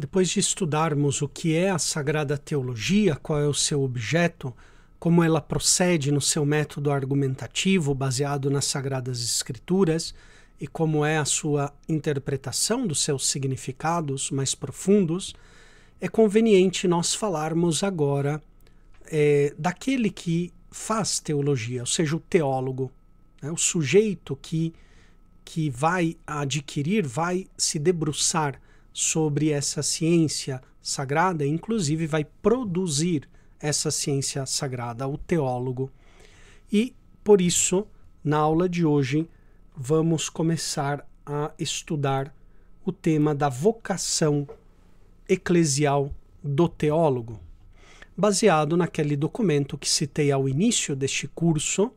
Depois de estudarmos o que é a Sagrada Teologia, qual é o seu objeto, como ela procede no seu método argumentativo baseado nas Sagradas Escrituras e como é a sua interpretação dos seus significados mais profundos, é conveniente nós falarmos agora é, daquele que faz teologia, ou seja, o teólogo, né, o sujeito que, que vai adquirir, vai se debruçar sobre essa ciência sagrada, inclusive vai produzir essa ciência sagrada, o teólogo. E por isso, na aula de hoje, vamos começar a estudar o tema da vocação eclesial do teólogo, baseado naquele documento que citei ao início deste curso,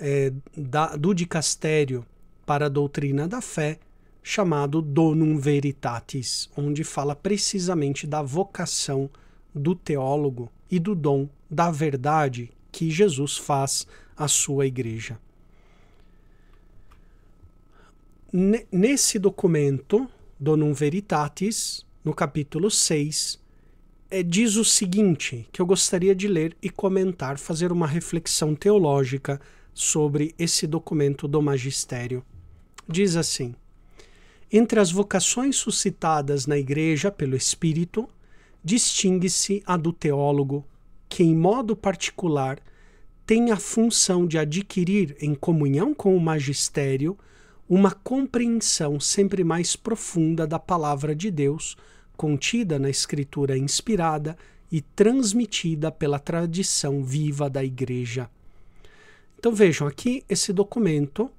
é, da, do Dicastério para a Doutrina da Fé, chamado Donum Veritatis, onde fala precisamente da vocação do teólogo e do dom da verdade que Jesus faz à sua igreja. Nesse documento, Donum Veritatis, no capítulo 6, é, diz o seguinte, que eu gostaria de ler e comentar, fazer uma reflexão teológica sobre esse documento do magistério. Diz assim: entre as vocações suscitadas na Igreja pelo Espírito, distingue-se a do teólogo, que, em modo particular, tem a função de adquirir, em comunhão com o magistério, uma compreensão sempre mais profunda da palavra de Deus, contida na Escritura inspirada e transmitida pela tradição viva da Igreja. Então vejam aqui esse documento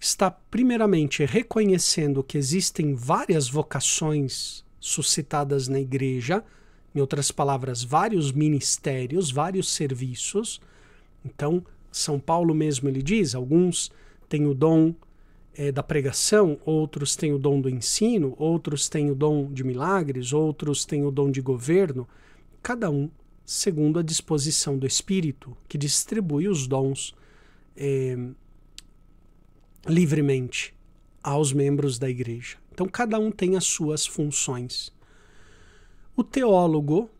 está primeiramente reconhecendo que existem várias vocações suscitadas na igreja, em outras palavras, vários ministérios, vários serviços. Então, São Paulo mesmo ele diz, alguns têm o dom é, da pregação, outros têm o dom do ensino, outros têm o dom de milagres, outros têm o dom de governo, cada um segundo a disposição do Espírito, que distribui os dons eh, livremente aos membros da igreja. Então, cada um tem as suas funções. O teólogo,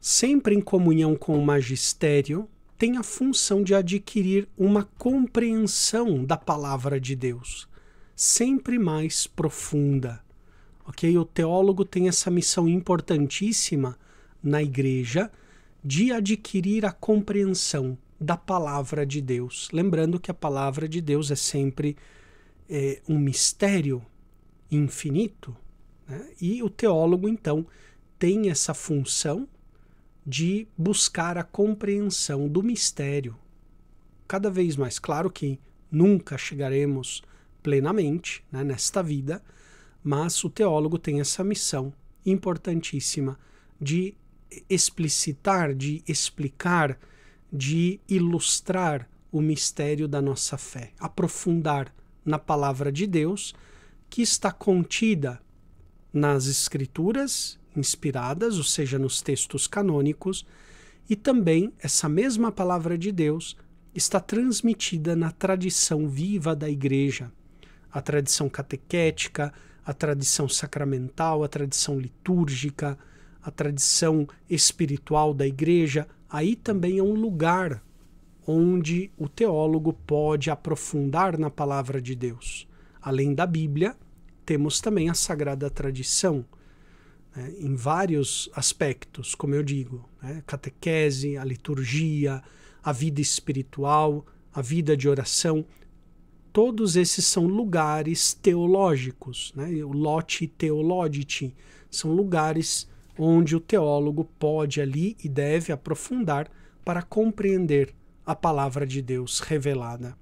sempre em comunhão com o magistério, tem a função de adquirir uma compreensão da palavra de Deus, sempre mais profunda. Ok? O teólogo tem essa missão importantíssima na igreja de adquirir a compreensão da palavra de Deus. Lembrando que a palavra de Deus é sempre é, um mistério infinito, né? e o teólogo, então, tem essa função de buscar a compreensão do mistério. Cada vez mais claro que nunca chegaremos plenamente né, nesta vida, mas o teólogo tem essa missão importantíssima de explicitar, de explicar de ilustrar o mistério da nossa fé, aprofundar na palavra de Deus que está contida nas escrituras inspiradas, ou seja, nos textos canônicos, e também essa mesma palavra de Deus está transmitida na tradição viva da igreja, a tradição catequética, a tradição sacramental, a tradição litúrgica, a tradição espiritual da igreja, aí também é um lugar onde o teólogo pode aprofundar na palavra de Deus. Além da Bíblia, temos também a sagrada tradição, né, em vários aspectos, como eu digo: né, catequese, a liturgia, a vida espiritual, a vida de oração. Todos esses são lugares teológicos, né, o lote teologiti, são lugares teológicos onde o teólogo pode ali e deve aprofundar para compreender a palavra de Deus revelada,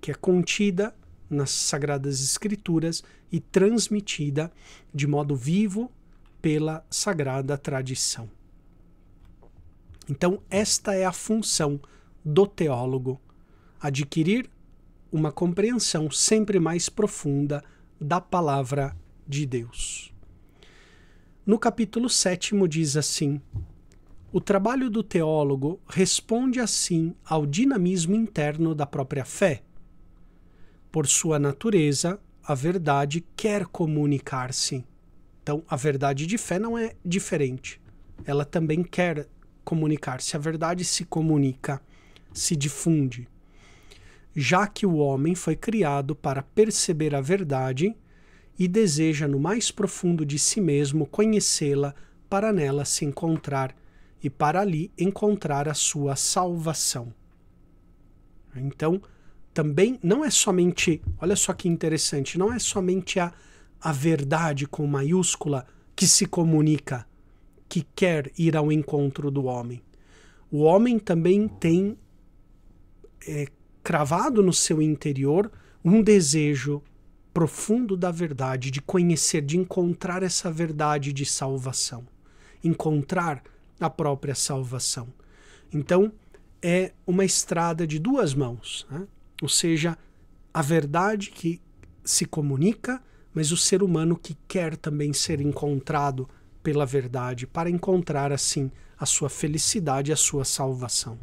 que é contida nas Sagradas Escrituras e transmitida de modo vivo pela Sagrada Tradição. Então, esta é a função do teólogo: adquirir uma compreensão sempre mais profunda da palavra de Deus. No capítulo 7 diz assim: O trabalho do teólogo responde assim ao dinamismo interno da própria fé. Por sua natureza, a verdade quer comunicar-se. Então, a verdade de fé não é diferente. Ela também quer comunicar-se. A verdade se comunica, se difunde. Já que o homem foi criado para perceber a verdade, e deseja no mais profundo de si mesmo conhecê-la para nela se encontrar e para ali encontrar a sua salvação. Então, também não é somente, olha só que interessante, não é somente a, a verdade com maiúscula que se comunica, que quer ir ao encontro do homem. O homem também tem é, cravado no seu interior um desejo profundo da verdade, de conhecer, de encontrar essa verdade de salvação, encontrar a própria salvação. Então, é uma estrada de duas mãos, né? ou seja, a verdade que se comunica, mas o ser humano que quer também ser encontrado pela verdade, para encontrar assim a sua felicidade, a sua salvação.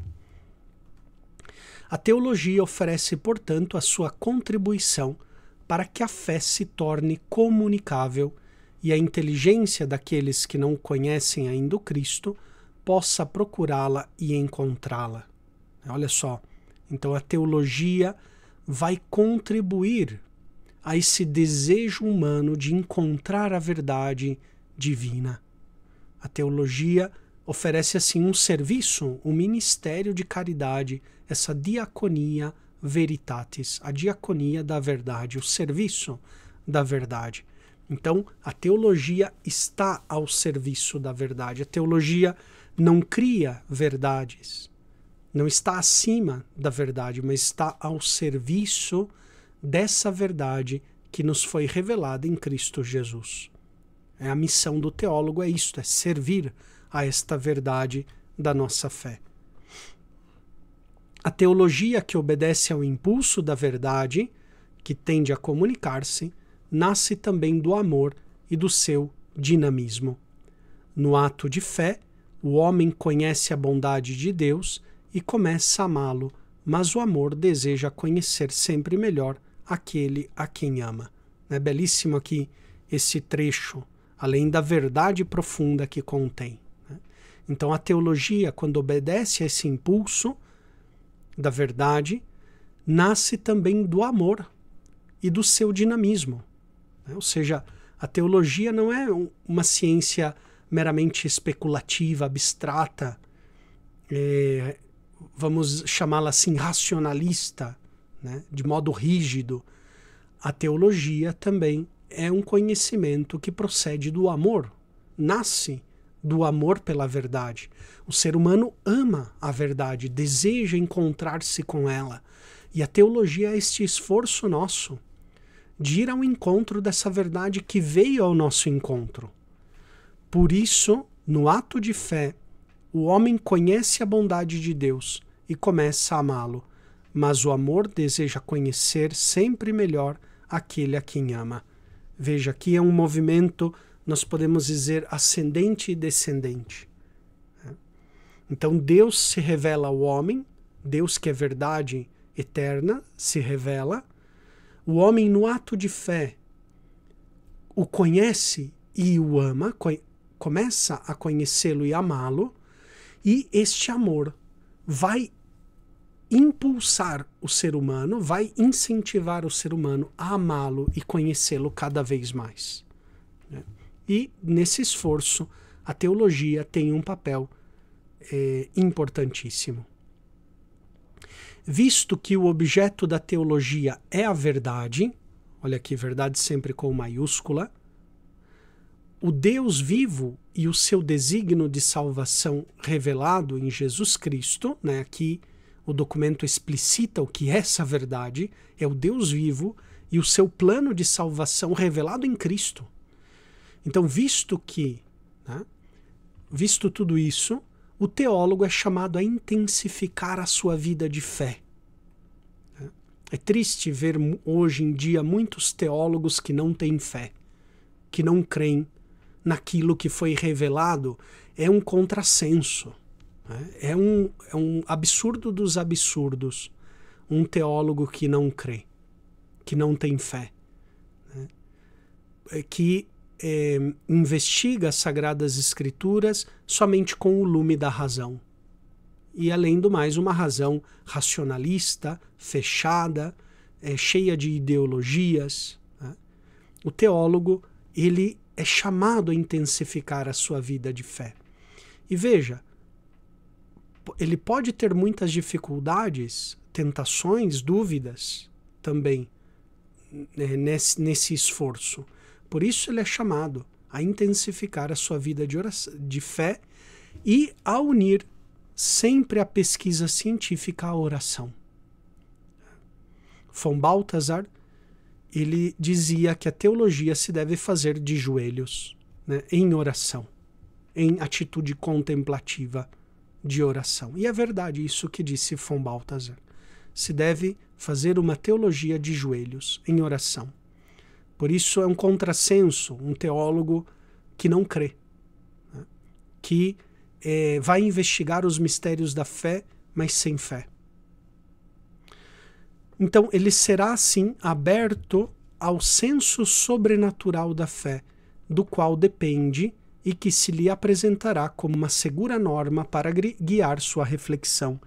A teologia oferece, portanto, a sua contribuição para que a fé se torne comunicável e a inteligência daqueles que não conhecem ainda o Cristo possa procurá-la e encontrá-la. Olha só, então a teologia vai contribuir a esse desejo humano de encontrar a verdade divina. A teologia oferece assim um serviço, um ministério de caridade, essa diaconia veritatis, a diaconia da verdade, o serviço da verdade. Então, a teologia está ao serviço da verdade. A teologia não cria verdades, não está acima da verdade, mas está ao serviço dessa verdade que nos foi revelada em Cristo Jesus. É a missão do teólogo é isto, é servir a esta verdade da nossa fé a teologia que obedece ao impulso da verdade, que tende a comunicar-se, nasce também do amor e do seu dinamismo. No ato de fé, o homem conhece a bondade de Deus e começa a amá-lo, mas o amor deseja conhecer sempre melhor aquele a quem ama. É belíssimo aqui esse trecho, além da verdade profunda que contém. Né? Então, a teologia, quando obedece a esse impulso, da verdade nasce também do amor e do seu dinamismo. Né? Ou seja, a teologia não é uma ciência meramente especulativa, abstrata, é, vamos chamá-la assim, racionalista, né? de modo rígido. A teologia também é um conhecimento que procede do amor, nasce do amor pela verdade. O ser humano ama a verdade, deseja encontrar-se com ela. E a teologia é este esforço nosso de ir ao encontro dessa verdade que veio ao nosso encontro. Por isso, no ato de fé, o homem conhece a bondade de Deus e começa a amá-lo, mas o amor deseja conhecer sempre melhor aquele a quem ama. Veja, aqui é um movimento nós podemos dizer ascendente e descendente. Né? Então Deus se revela ao homem, Deus que é verdade eterna se revela. O homem, no ato de fé, o conhece e o ama, começa a conhecê-lo e amá-lo, e este amor vai impulsar o ser humano, vai incentivar o ser humano a amá-lo e conhecê-lo cada vez mais. E nesse esforço, a teologia tem um papel é, importantíssimo. Visto que o objeto da teologia é a verdade, olha aqui, verdade sempre com maiúscula, o Deus vivo e o seu designo de salvação revelado em Jesus Cristo, né, aqui o documento explicita o que é essa verdade, é o Deus vivo e o seu plano de salvação revelado em Cristo. Então, visto que, né, visto tudo isso, o teólogo é chamado a intensificar a sua vida de fé. É triste ver hoje em dia muitos teólogos que não têm fé, que não creem naquilo que foi revelado. É um contrassenso, né? é, um, é um absurdo dos absurdos um teólogo que não crê, que não tem fé, né? É que é, investiga as Sagradas Escrituras somente com o lume da razão. E, além do mais, uma razão racionalista, fechada, é, cheia de ideologias. Né? O teólogo ele é chamado a intensificar a sua vida de fé. E veja, ele pode ter muitas dificuldades, tentações, dúvidas também né, nesse, nesse esforço. Por isso ele é chamado a intensificar a sua vida de, oração, de fé e a unir sempre a pesquisa científica à oração. Von Balthasar ele dizia que a teologia se deve fazer de joelhos, né, em oração, em atitude contemplativa de oração. E é verdade isso que disse Von Balthasar. Se deve fazer uma teologia de joelhos, em oração. Por isso é um contrassenso um teólogo que não crê, né? que é, vai investigar os mistérios da fé, mas sem fé. Então ele será assim aberto ao senso sobrenatural da fé, do qual depende e que se lhe apresentará como uma segura norma para guiar sua reflexão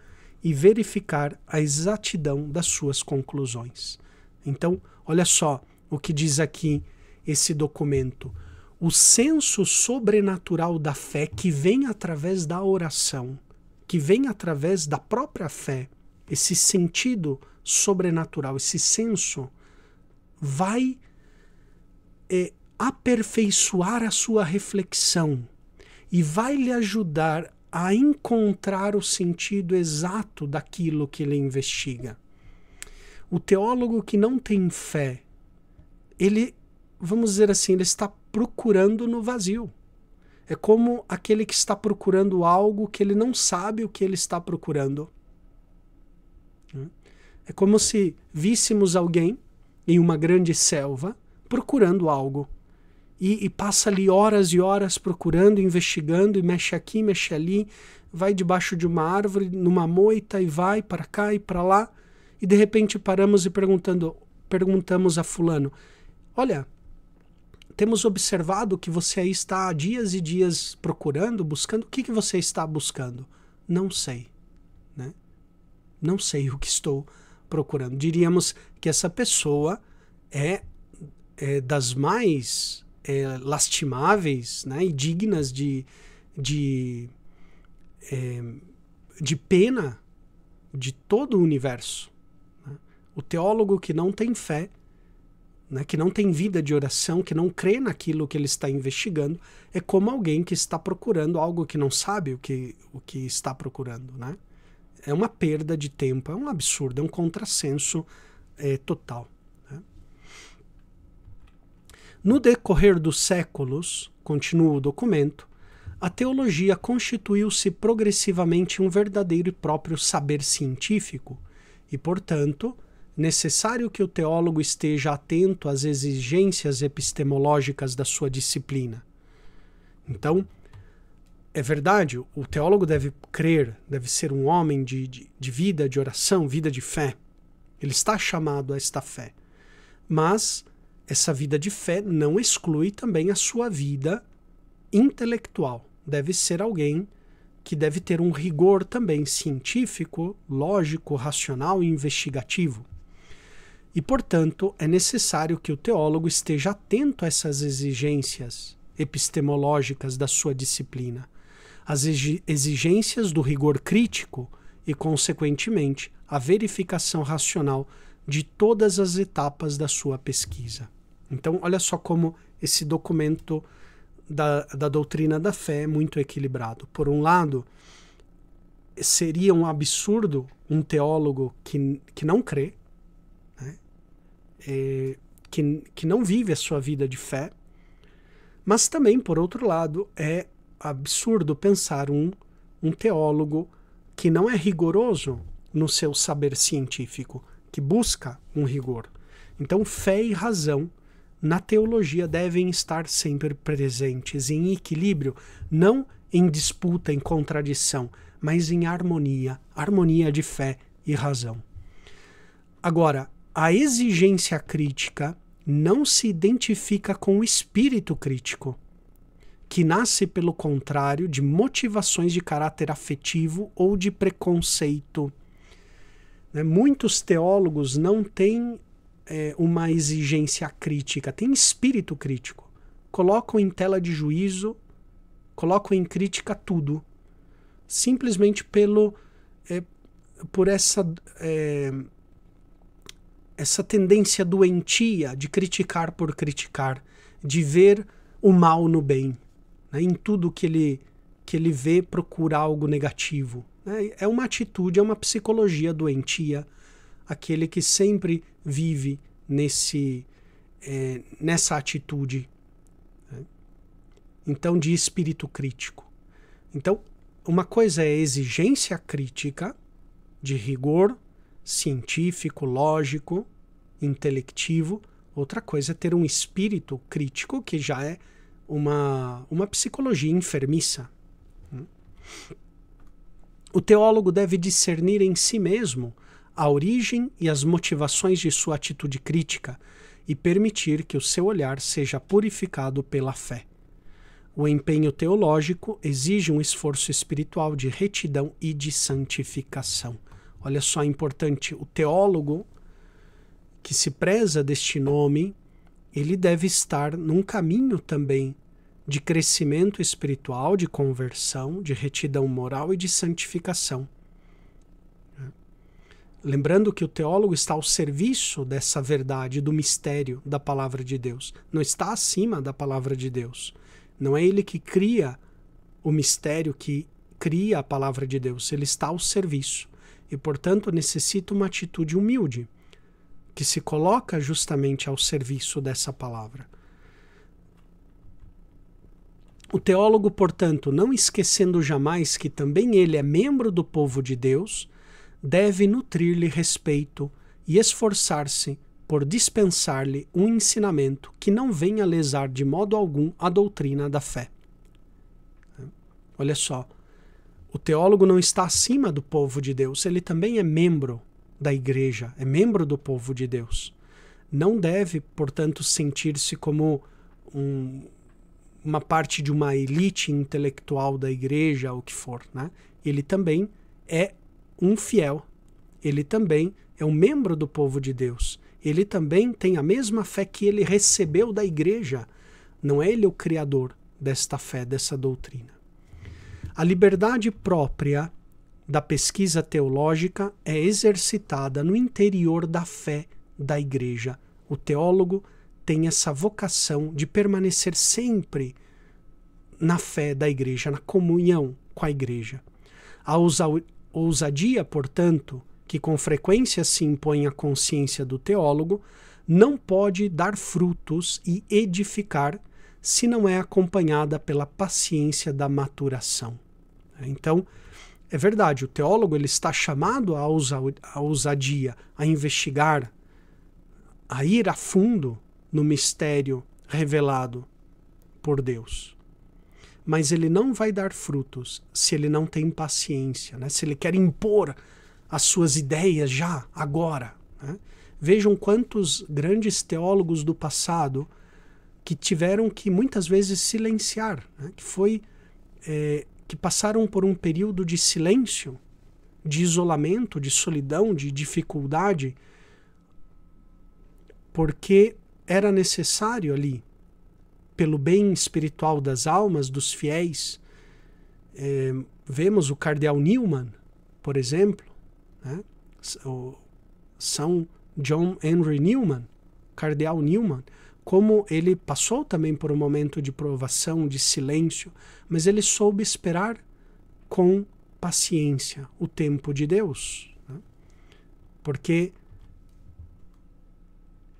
e verificar a exatidão das suas conclusões. Então, olha só, o que diz aqui esse documento. O senso sobrenatural da fé que vem através da oração, que vem através da própria fé, esse sentido sobrenatural, esse senso, vai é, aperfeiçoar a sua reflexão e vai lhe ajudar a encontrar o sentido exato daquilo que ele investiga. O teólogo que não tem fé ele, vamos dizer assim, ele está procurando no vazio. É como aquele que está procurando algo que ele não sabe o que ele está procurando. Né? É como se víssemos alguém em uma grande selva procurando algo. E, e, passa ali horas e horas procurando, investigando, e mexe aqui, mexe ali, vai debaixo de uma árvore, numa moita, e vai para cá e para lá. E de repente paramos e perguntando, perguntamos a Fulano: Olha, temos observado que você aí está dias e dias procurando, buscando. O que, que você está buscando? Não sei. Né? Não sei o que estou procurando. Diríamos que essa pessoa é, é das mais é, lastimáveis né? e dignas de, de, é, de pena de todo o universo. Né? O teólogo que não tem fé né, que não tem vida de oração, que não crê naquilo que ele está investigando, é como alguém que está procurando algo que não sabe o que, o que está procurando. Né? É uma perda de tempo, é um absurdo, é um contrassenso é, total. Né? No decorrer dos séculos, continua o documento, a teologia constituiu-se progressivamente um verdadeiro e próprio saber científico e, portanto, necessário que o teólogo esteja atento às exigências epistemológicas da sua disciplina. Então, é verdade, o teólogo deve crer, deve ser um homem de, de, de vida, de oração, vida de fé. Ele está chamado a esta fé. Mas essa vida de fé não exclui também a sua vida intelectual. Deve ser alguém que deve ter um rigor também científico, lógico, racional e investigativo. E, portanto, é necessário que o teólogo esteja atento a essas exigências epistemológicas da sua disciplina, as exigências do rigor crítico e, consequentemente, a verificação racional de todas as etapas da sua pesquisa. Então, olha só como esse documento da, da doutrina da fé é muito equilibrado. Por um lado, seria um absurdo um teólogo que, que não crê, é, que, que não vive a sua vida de fé, mas também, por outro lado, é absurdo pensar um, um teólogo que não é rigoroso no seu saber científico, que busca um rigor. Então, fé e razão na teologia devem estar sempre presentes, em equilíbrio, não em disputa, em contradição, mas em harmonia harmonia de fé e razão. Agora, a exigência crítica não se identifica com o espírito crítico, que nasce, pelo contrário, de motivações de caráter afetivo ou de preconceito. Né? Muitos teólogos não têm é, uma exigência crítica, têm espírito crítico. Colocam em tela de juízo, colocam em crítica tudo, simplesmente pelo é, por essa é, essa tendência doentia de criticar por criticar, de ver o mal no bem, né? em tudo que ele, que ele vê procurar algo negativo. Né? É uma atitude, é uma psicologia doentia, aquele que sempre vive nesse, é, nessa atitude. Né? Então, de espírito crítico. Então, uma coisa é a exigência crítica, de rigor científico, lógico, intelectivo. Outra coisa é ter um espírito crítico, que já é uma, uma psicologia enfermiça. O teólogo deve discernir em si mesmo a origem e as motivações de sua atitude crítica e permitir que o seu olhar seja purificado pela fé. O empenho teológico exige um esforço espiritual de retidão e de santificação. Olha só, é importante, o teólogo que se preza deste nome, ele deve estar num caminho também de crescimento espiritual, de conversão, de retidão moral e de santificação. Lembrando que o teólogo está ao serviço dessa verdade, do mistério da palavra de Deus. Não está acima da palavra de Deus. Não é ele que cria o mistério que cria a palavra de Deus, ele está ao serviço e, portanto, necessita uma atitude humilde que se coloca justamente ao serviço dessa palavra. O teólogo, portanto, não esquecendo jamais que também ele é membro do povo de Deus, deve nutrir-lhe respeito e esforçar-se por dispensar-lhe um ensinamento que não venha lesar de modo algum a doutrina da fé. Olha só, o teólogo não está acima do povo de Deus, ele também é membro da igreja, é membro do povo de Deus. Não deve, portanto, sentir-se como um, uma parte de uma elite intelectual da igreja, o que for, né? Ele também é um fiel. Ele também é um membro do povo de Deus. Ele também tem a mesma fé que ele recebeu da igreja. Não é ele o criador desta fé, dessa doutrina. A liberdade própria da pesquisa teológica é exercitada no interior da fé da Igreja. O teólogo tem essa vocação de permanecer sempre na fé da Igreja, na comunhão com a Igreja. A ousadia, portanto, que com frequência se impõe à consciência do teólogo, não pode dar frutos e edificar se não é acompanhada pela paciência da maturação. Então, é verdade, o teólogo ele está chamado à ousa, ousadia, a investigar, a ir a fundo no mistério revelado por Deus. Mas ele não vai dar frutos se ele não tem paciência, né? se ele quer impor as suas ideias já, agora. Né? Vejam quantos grandes teólogos do passado que tiveram que muitas vezes silenciar, né? que foi eh, que passaram por um período de silêncio, de isolamento, de solidão, de dificuldade, porque era necessário ali, pelo bem espiritual das almas, dos fiéis. É, vemos o cardeal Newman, por exemplo, né? o São John Henry Newman, cardeal Newman, como ele passou também por um momento de provação, de silêncio, mas ele soube esperar com paciência o tempo de Deus. Né? Porque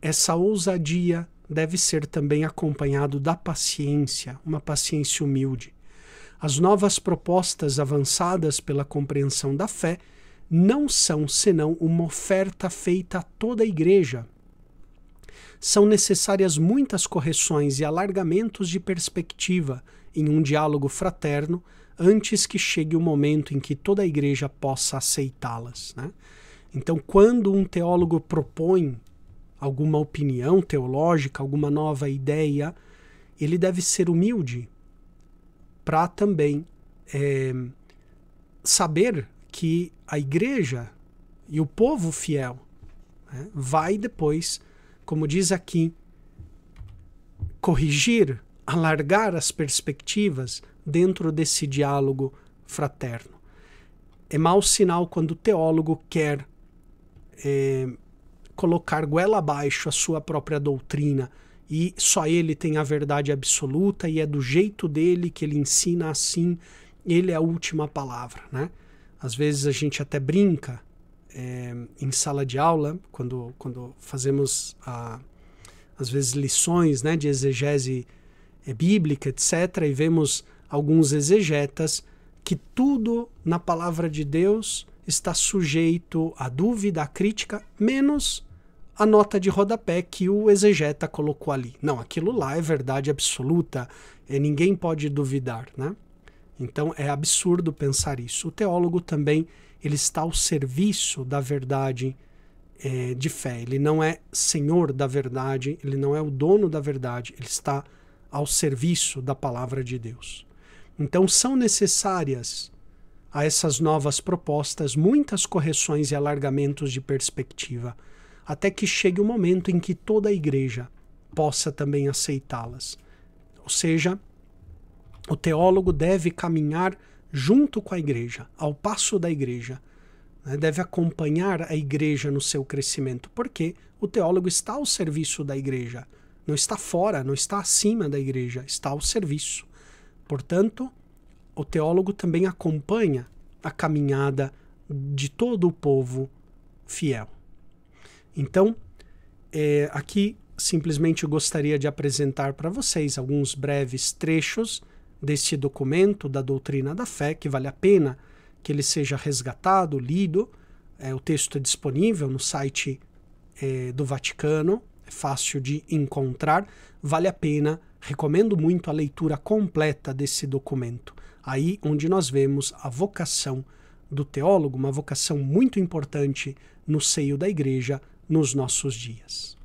essa ousadia deve ser também acompanhado da paciência, uma paciência humilde. As novas propostas avançadas pela compreensão da fé não são senão uma oferta feita a toda a igreja são necessárias muitas correções e alargamentos de perspectiva em um diálogo fraterno antes que chegue o momento em que toda a igreja possa aceitá-las. Né? Então, quando um teólogo propõe alguma opinião teológica, alguma nova ideia, ele deve ser humilde para também é, saber que a igreja e o povo fiel né, vai depois como diz aqui, corrigir, alargar as perspectivas dentro desse diálogo fraterno. É mau sinal quando o teólogo quer é, colocar goela abaixo a sua própria doutrina e só ele tem a verdade absoluta e é do jeito dele que ele ensina assim, ele é a última palavra, né? Às vezes a gente até brinca é, em sala de aula, quando, quando fazemos, a, às vezes, lições né, de exegese é, bíblica, etc., e vemos alguns exegetas que tudo na palavra de Deus está sujeito à dúvida, à crítica, menos a nota de rodapé que o exegeta colocou ali. Não, aquilo lá é verdade absoluta, é, ninguém pode duvidar, né? Então é absurdo pensar isso. O teólogo também ele está ao serviço da verdade é, de fé. Ele não é senhor da verdade, ele não é o dono da verdade, ele está ao serviço da palavra de Deus. Então são necessárias a essas novas propostas muitas correções e alargamentos de perspectiva, até que chegue o momento em que toda a igreja possa também aceitá-las. Ou seja, o teólogo deve caminhar junto com a igreja, ao passo da igreja. Né? Deve acompanhar a igreja no seu crescimento, porque o teólogo está ao serviço da igreja. Não está fora, não está acima da igreja, está ao serviço. Portanto, o teólogo também acompanha a caminhada de todo o povo fiel. Então, é, aqui simplesmente gostaria de apresentar para vocês alguns breves trechos deste documento da doutrina da fé, que vale a pena que ele seja resgatado, lido. É, o texto é disponível no site é, do Vaticano, é fácil de encontrar. Vale a pena, recomendo muito a leitura completa desse documento. Aí onde nós vemos a vocação do teólogo, uma vocação muito importante no seio da igreja nos nossos dias.